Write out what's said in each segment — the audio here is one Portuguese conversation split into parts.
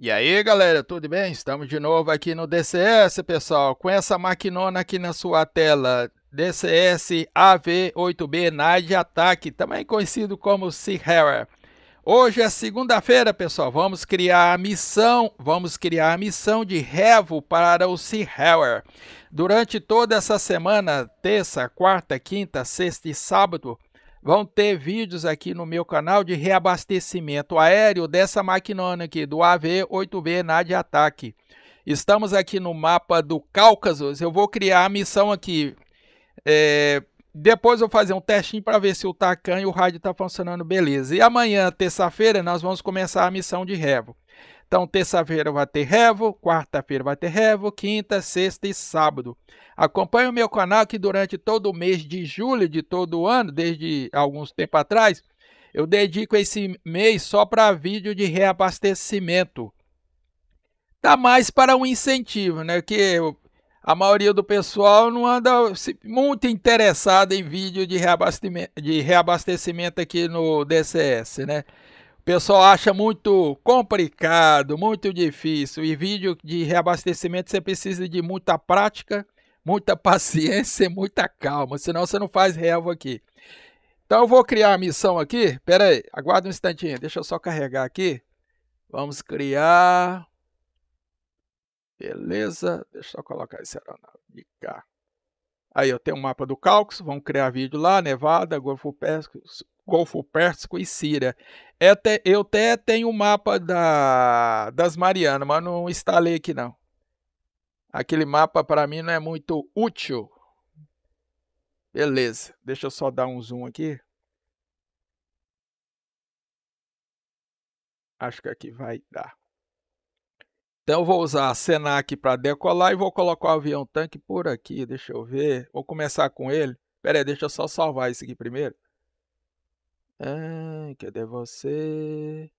E aí, galera, tudo bem? Estamos de novo aqui no DCS, pessoal, com essa maquinona aqui na sua tela, DCS AV8B Night Attack, também conhecido como Sierra. Hoje é segunda-feira, pessoal, vamos criar a missão, vamos criar a missão de revo para o Sierra. Durante toda essa semana, terça, quarta, quinta, sexta e sábado, Vão ter vídeos aqui no meu canal de reabastecimento aéreo dessa maquinona aqui, do AV-8B NAD Ataque. Estamos aqui no mapa do Cáucaso. Eu vou criar a missão aqui. É, depois eu vou fazer um testinho para ver se o Tacan e o rádio estão tá funcionando beleza. E amanhã, terça-feira, nós vamos começar a missão de Revo. Então, terça-feira vai ter Revo, quarta-feira vai ter Revo, quinta, sexta e sábado. Acompanhe o meu canal que durante todo o mês de julho de todo ano, desde alguns tempo atrás, eu dedico esse mês só para vídeo de reabastecimento. Tá mais para um incentivo, né? Que a maioria do pessoal não anda muito interessada em vídeo de reabastecimento, de reabastecimento aqui no DCS, né? pessoal acha muito complicado, muito difícil. E vídeo de reabastecimento você precisa de muita prática, muita paciência e muita calma, senão você não faz relva aqui. Então eu vou criar a missão aqui. Pera aí, aguarda um instantinho, deixa eu só carregar aqui. Vamos criar. Beleza, deixa eu só colocar esse aeronave de cá. Aí eu tenho um mapa do Calcus, vamos criar vídeo lá, Nevada, Golfo Pesco, Golfo Pérsico e Síria. Eu é até, eu até tenho o um mapa da, das Marianas, mas não instalei aqui não. Aquele mapa para mim não é muito útil. Beleza, deixa eu só dar um zoom aqui. Acho que aqui vai dar. Então eu vou usar a Senac para decolar e vou colocar o avião tanque por aqui. Deixa eu ver. Vou começar com ele. Pera aí, deixa eu só salvar isso aqui primeiro. Ah, cadê você?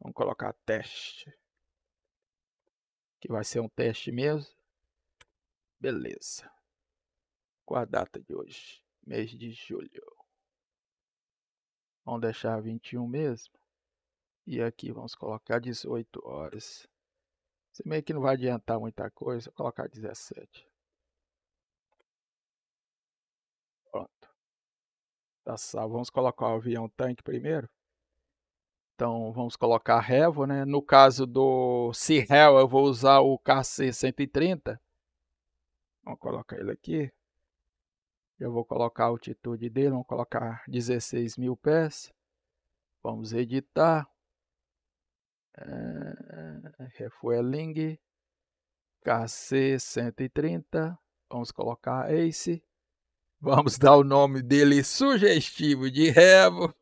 Vamos colocar teste. Que vai ser um teste mesmo. Beleza. Qual a data de hoje? Mês de julho. Vamos deixar 21 mesmo. E aqui vamos colocar 18 horas. Se meio que não vai adiantar muita coisa, vou colocar 17. Pronto. Tá, vamos colocar o avião tanque primeiro. Então vamos colocar Revo, né? No caso do Cirrel, eu vou usar o KC-130. Vamos colocar ele aqui. Eu vou colocar a altitude dele, vamos colocar 16 mil pés. Vamos editar. É, refueling. KC-130. Vamos colocar Ace. Vamos dar o nome dele sugestivo de Revo.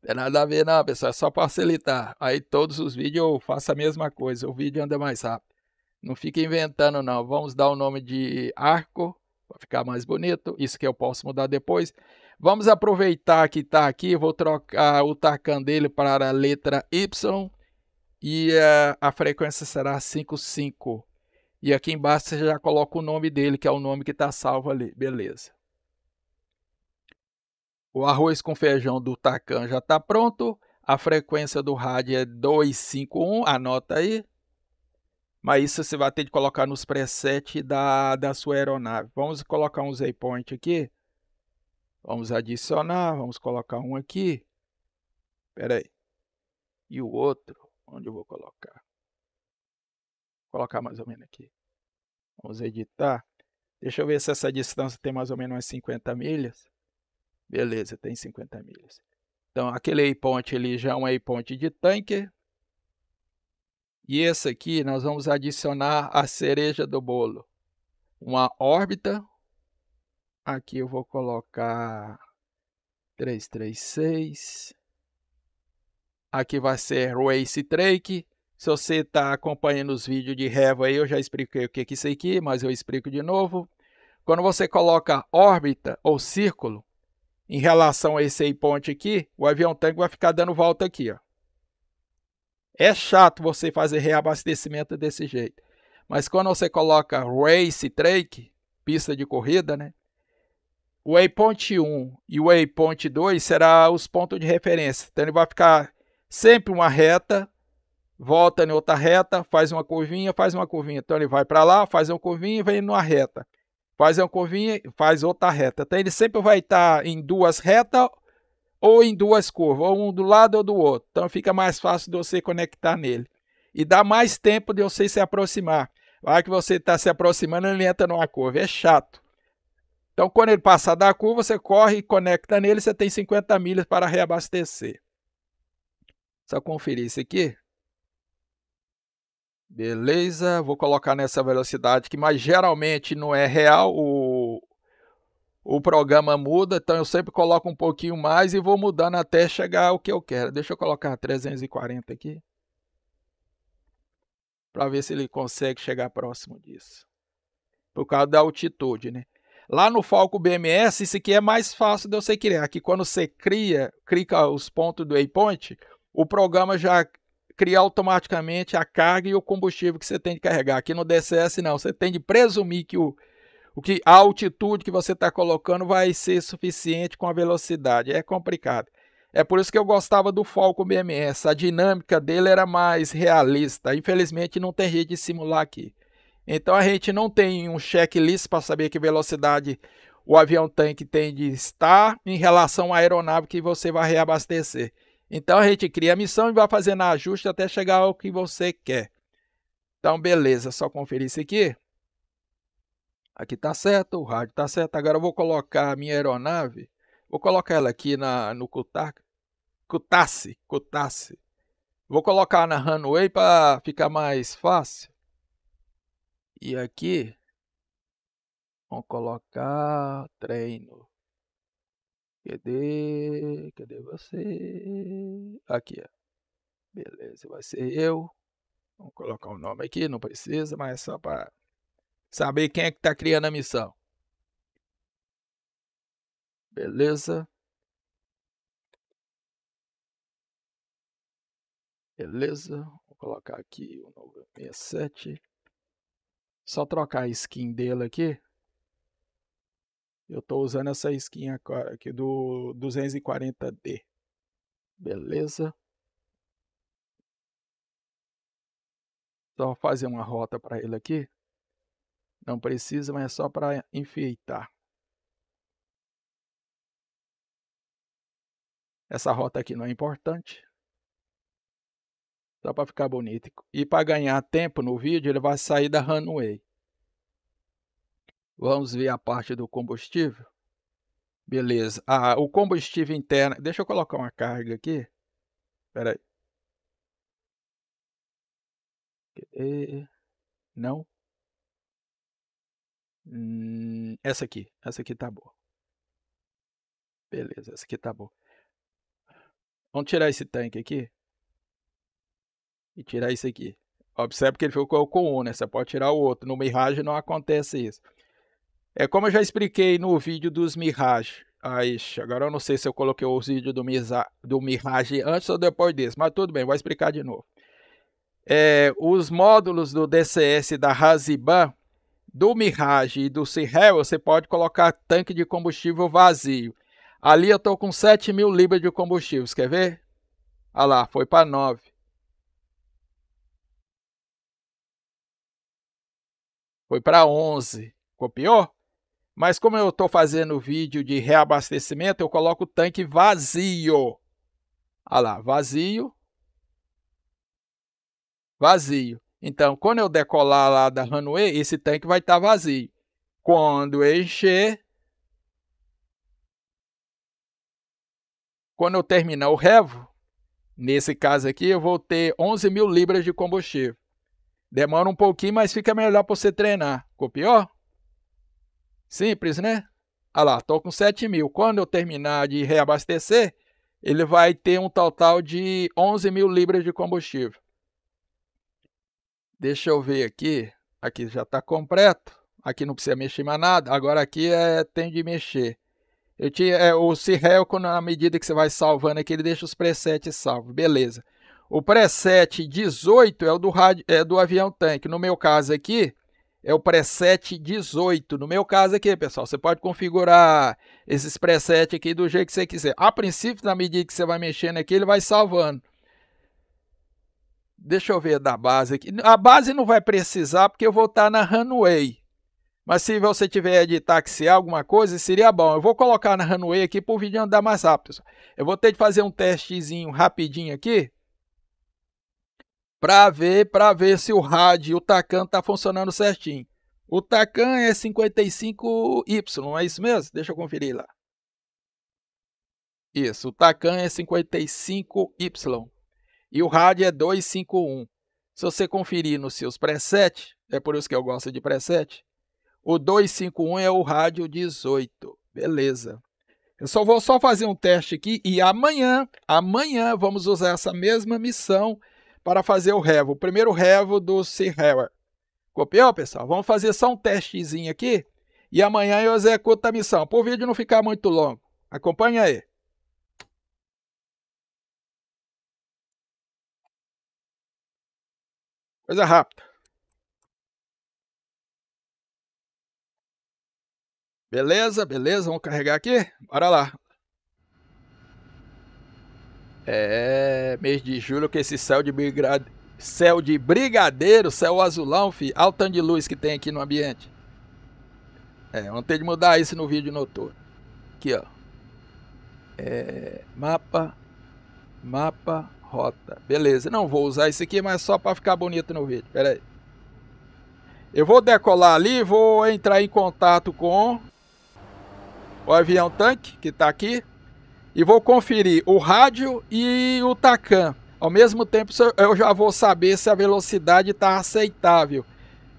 Tem é nada a ver, não, pessoal. É só facilitar. Aí todos os vídeos eu faço a mesma coisa. O vídeo anda mais rápido. Não fica inventando, não. Vamos dar o nome de arco para ficar mais bonito. Isso que eu posso mudar depois. Vamos aproveitar que está aqui. Vou trocar o tacan dele para a letra Y. E a, eh, a frequência será 55. E aqui embaixo você já coloca o nome dele, que é o nome que está salvo ali. Beleza. O arroz com feijão do Tacan já está pronto. A frequência do rádio é 251, anota aí. Mas isso você vai ter de colocar nos presets da, da sua aeronave. Vamos colocar um waypoint aqui. Vamos adicionar, vamos colocar um aqui. Espera aí. E o outro, onde eu vou colocar? colocar mais ou menos aqui. Vamos editar. Deixa eu ver se essa distância tem mais ou menos umas 50 milhas. Beleza, tem 50 milhas. Então, aquele waypoint ali já é um waypoint de tanque E esse aqui nós vamos adicionar a cereja do bolo. Uma órbita. Aqui eu vou colocar 336. Aqui vai ser Race Trake. Se você está acompanhando os vídeos de Revo aí, eu já expliquei o que é isso aqui, mas eu explico de novo. Quando você coloca órbita ou círculo em relação a esse waypoint aqui, o avião tanque vai ficar dando volta aqui. Ó. É chato você fazer reabastecimento desse jeito. Mas quando você coloca race track pista de corrida, né? O waypoint 1 e o waypoint 2 serão os pontos de referência. Então ele vai ficar sempre uma reta volta em outra reta, faz uma curvinha, faz uma curvinha. Então ele vai para lá, faz uma curvinha e vem numa reta. Faz uma curvinha, faz outra reta. Então ele sempre vai estar tá em duas retas ou em duas curvas, ou um do lado ou do outro. Então fica mais fácil de você conectar nele. E dá mais tempo de você se aproximar. Lá que você está se aproximando, ele entra numa curva. É chato. Então, quando ele passar da curva, você corre e conecta nele, você tem 50 milhas para reabastecer. Só conferir isso aqui. Beleza, vou colocar nessa velocidade que, mas geralmente não é real, o, o programa muda, então eu sempre coloco um pouquinho mais e vou mudando até chegar ao que eu quero. Deixa eu colocar 340 aqui, para ver se ele consegue chegar próximo disso, por causa da altitude, né? Lá no Falco BMS, isso aqui é mais fácil de você criar, que quando você cria, clica os pontos do waypoint, o programa já cria automaticamente a carga e o combustível que você tem de carregar. Aqui no DCS não, você tem de presumir que, o, o que a altitude que você está colocando vai ser suficiente com a velocidade. É complicado. É por isso que eu gostava do Falco BMS, a dinâmica dele era mais realista. Infelizmente não tem jeito de simular aqui. Então a gente não tem um checklist para saber que velocidade o avião tanque tem de estar em relação à aeronave que você vai reabastecer. Então a gente cria a missão e vai fazendo ajuste até chegar ao que você quer. Então, beleza, só conferir isso aqui. Aqui está certo, o rádio está certo. Agora eu vou colocar a minha aeronave. Vou colocar ela aqui na, no Cutac. Cutasse, Cutasse. Vou colocar na runway para ficar mais fácil. E aqui, vamos colocar treino. Cadê? Cadê você? Aqui, ó. Beleza, vai ser eu. Vamos colocar o um nome aqui, não precisa, mas só para saber quem é que está criando a missão. Beleza. Beleza. Vou colocar aqui o 967. Só trocar a skin dele aqui. Eu estou usando essa skin agora aqui do 240D. Beleza. Só então, fazer uma rota para ele aqui. Não precisa, mas é só para enfeitar. Essa rota aqui não é importante. Só para ficar bonito. E para ganhar tempo no vídeo, ele vai sair da runway. Vamos ver a parte do combustível. Beleza. Ah, o combustível interno. Deixa eu colocar uma carga aqui. Espera aí. Não. Hum, essa aqui. Essa aqui tá boa. Beleza, essa aqui tá boa. Vamos tirar esse tanque aqui. E tirar isso aqui. Observe que ele ficou com um, né? Você pode tirar o outro. No Mirage não acontece isso. É como eu já expliquei no vídeo dos Mirage. Aí, agora eu não sei se eu coloquei os vídeos do, Misa, do Mirage antes ou depois desse, mas tudo bem, vou explicar de novo. É, os módulos do DCS da Raziban, do Mirage e do Sihel, você pode colocar tanque de combustível vazio. Ali eu estou com 7 mil libras de combustível, quer ver? Olha lá, foi para 9. Foi para 11. Copiou? Mas como eu estou fazendo vídeo de reabastecimento, eu coloco o tanque vazio. Olha lá, vazio. Vazio. Então, quando eu decolar lá da runway, esse tanque vai estar tá vazio. Quando eu encher, quando eu terminar o revo, nesse caso aqui, eu vou ter 11 mil libras de combustível. Demora um pouquinho, mas fica melhor para você treinar. Copiou? Simples, né? Olha lá, estou com 7 mil. Quando eu terminar de reabastecer, ele vai ter um total de 11 mil libras de combustível. Deixa eu ver aqui. Aqui já está completo. Aqui não precisa mexer mais nada. Agora aqui é, tem de mexer. Eu tinha, é, o Cirrelco, na medida que você vai salvando aqui, ele deixa os presets salvos. Beleza. O preset 18 é o do, é do avião tanque. No meu caso aqui, é o preset 18. No meu caso aqui, pessoal, você pode configurar esses presets aqui do jeito que você quiser. A princípio, na medida que você vai mexendo aqui, ele vai salvando. Deixa eu ver da base aqui. A base não vai precisar porque eu vou estar tá na runway. Mas se você tiver de taxiar alguma coisa, seria bom. Eu vou colocar na runway aqui para o vídeo andar mais rápido. Pessoal. Eu vou ter de fazer um testezinho rapidinho aqui para ver, para ver se o rádio, o Tacan tá funcionando certinho. O Tacan é 55Y, é isso mesmo? Deixa eu conferir lá. Isso, o Tacan é 55Y e o rádio é 251. Se você conferir nos seus presets, é por isso que eu gosto de preset, o 251 é o rádio 18. Beleza. Eu só vou só fazer um teste aqui e amanhã, amanhã vamos usar essa mesma missão para fazer o revo. O primeiro revo do C. Hewer. Copiou, pessoal? Vamos fazer só um testezinho aqui e amanhã eu executo a missão. Para o vídeo não ficar muito longo. Acompanha aí. Coisa rápida. Beleza, beleza. Vamos carregar aqui. Bora lá. É, mês de julho que esse céu de, céu de brigadeiro, céu azulão, fi. Olha o tanto de luz que tem aqui no ambiente. É, vamos ter de mudar isso no vídeo noturno. Aqui, ó. É, mapa, mapa, rota. Beleza, não vou usar isso aqui, mas só para ficar bonito no vídeo. Pera aí. Eu vou decolar ali, vou entrar em contato com o avião tanque que está aqui e vou conferir o rádio e o tacan. Ao mesmo tempo, eu já vou saber se a velocidade está aceitável.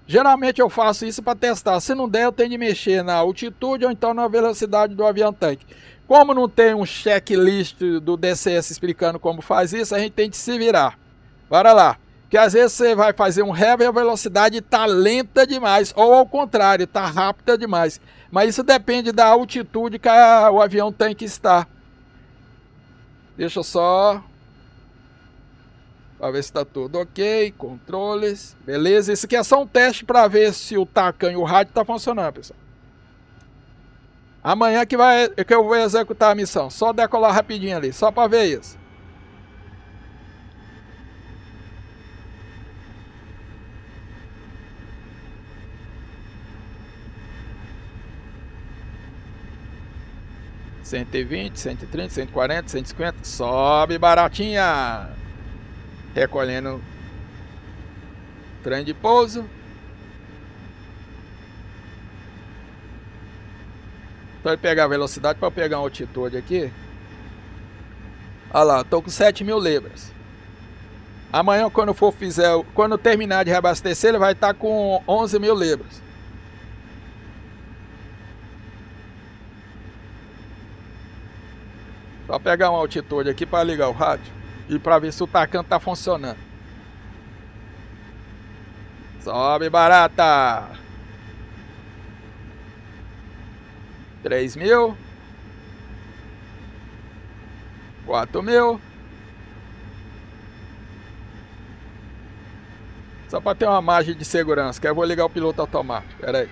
Geralmente eu faço isso para testar. Se não der, eu tenho de mexer na altitude ou então na velocidade do avião tanque. Como não tem um checklist do DCS explicando como faz isso, a gente tem de se virar. Bora lá. Que às vezes você vai fazer um heavy e a velocidade está lenta demais, ou ao contrário, está rápida demais. Mas isso depende da altitude que a, o avião tanque está. Deixa só para ver se tá tudo ok, controles, beleza. Isso aqui é só um teste para ver se o tacan e o rádio tá funcionando, pessoal. Amanhã que, vai, que eu vou executar a missão. Só decolar rapidinho ali, só para ver isso. 120, 130, 140, 150. Sobe baratinha. Recolhendo trem de pouso. Para então, pegar a velocidade, para pegar uma altitude aqui. Olha lá, estou com 7 mil libras. Amanhã, quando for fizer, quando terminar de reabastecer, ele vai estar tá com 11 mil libras. Só pegar uma altitude aqui para ligar o rádio e para ver se o tacan tá funcionando. Sobe barata! 3 mil. 4 mil. Só para ter uma margem de segurança, que eu vou ligar o piloto automático. Pera aí.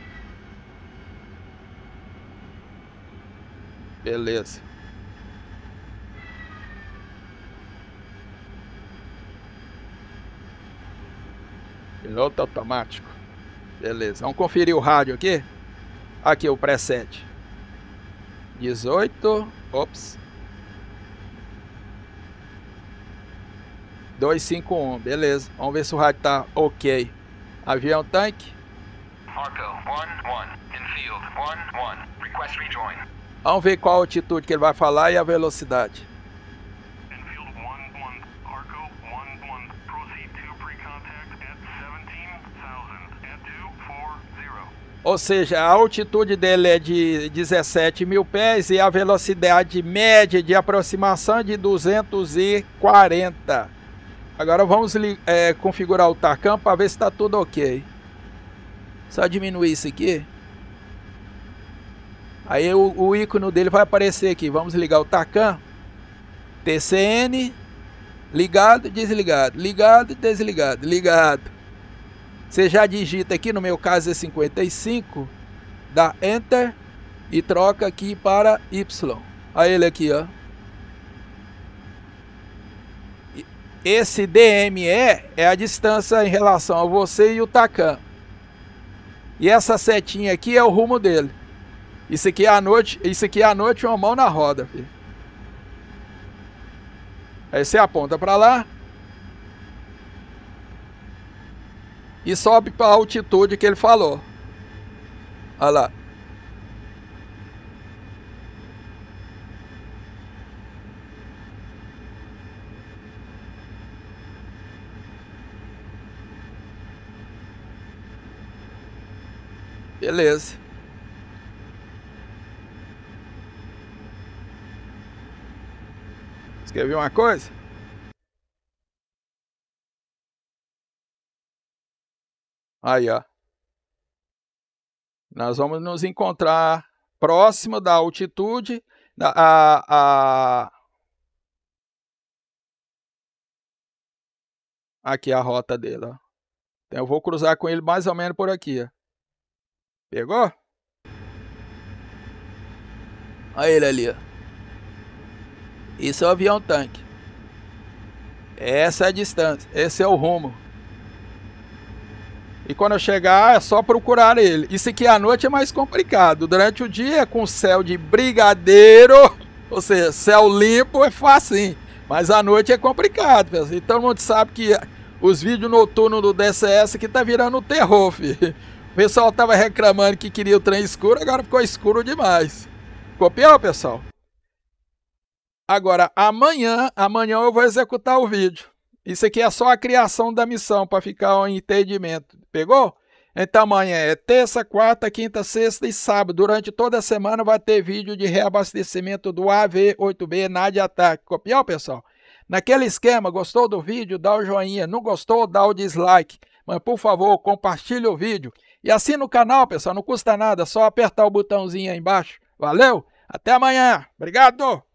Beleza. Piloto automático. Beleza. Vamos conferir o rádio aqui. Aqui o preset. 18. Ops. 251. Beleza. Vamos ver se o rádio tá ok. Avião tanque. Marco 11. Vamos ver qual a altitude que ele vai falar e a velocidade. Ou seja, a altitude dele é de 17 mil pés e a velocidade média de aproximação é de 240. Agora vamos é, configurar o TACAM para ver se está tudo ok. Só diminuir isso aqui. Aí o, o ícone dele vai aparecer aqui. Vamos ligar o TACAM. TCN. Ligado, desligado. Ligado, desligado. Ligado. Você já digita aqui, no meu caso é 55, dá Enter e troca aqui para Y. Olha ele aqui, ó. Esse DME é a distância em relação a você e o Takan. E essa setinha aqui é o rumo dele. Isso aqui é a noite, isso aqui é a noite uma mão na roda, filho. Aí você aponta para lá, e sobe para a altitude que ele falou. Olha lá. Beleza. Escrevi uma coisa? Aí, ó. Nós vamos nos encontrar próximo da altitude. Da, a, a... Aqui é a rota dele, ó. Então eu vou cruzar com ele mais ou menos por aqui, ó. Pegou? Olha ele ali, ó. Isso é o avião tanque. Essa é a distância, esse é o rumo. E quando eu chegar, é só procurar ele. Isso aqui à noite é mais complicado. Durante o dia, com céu de brigadeiro, ou seja, céu limpo, é fácil. Mas à noite é complicado, pessoal. E todo mundo sabe que os vídeos noturnos do DCS que tá virando terror, filho. O pessoal tava reclamando que queria o trem escuro, agora ficou escuro demais. Ficou pior, pessoal? Agora, amanhã, amanhã eu vou executar o vídeo. Isso aqui é só a criação da missão para ficar um entendimento. Pegou? Então amanhã é terça, quarta, quinta, sexta e sábado. Durante toda a semana vai ter vídeo de reabastecimento do AV8B NAD Ataque. Copiou, pessoal? Naquele esquema, gostou do vídeo? Dá o joinha. Não gostou? Dá o dislike. Mas por favor, compartilhe o vídeo. E assina o canal, pessoal. Não custa nada, é só apertar o botãozinho aí embaixo. Valeu? Até amanhã. Obrigado.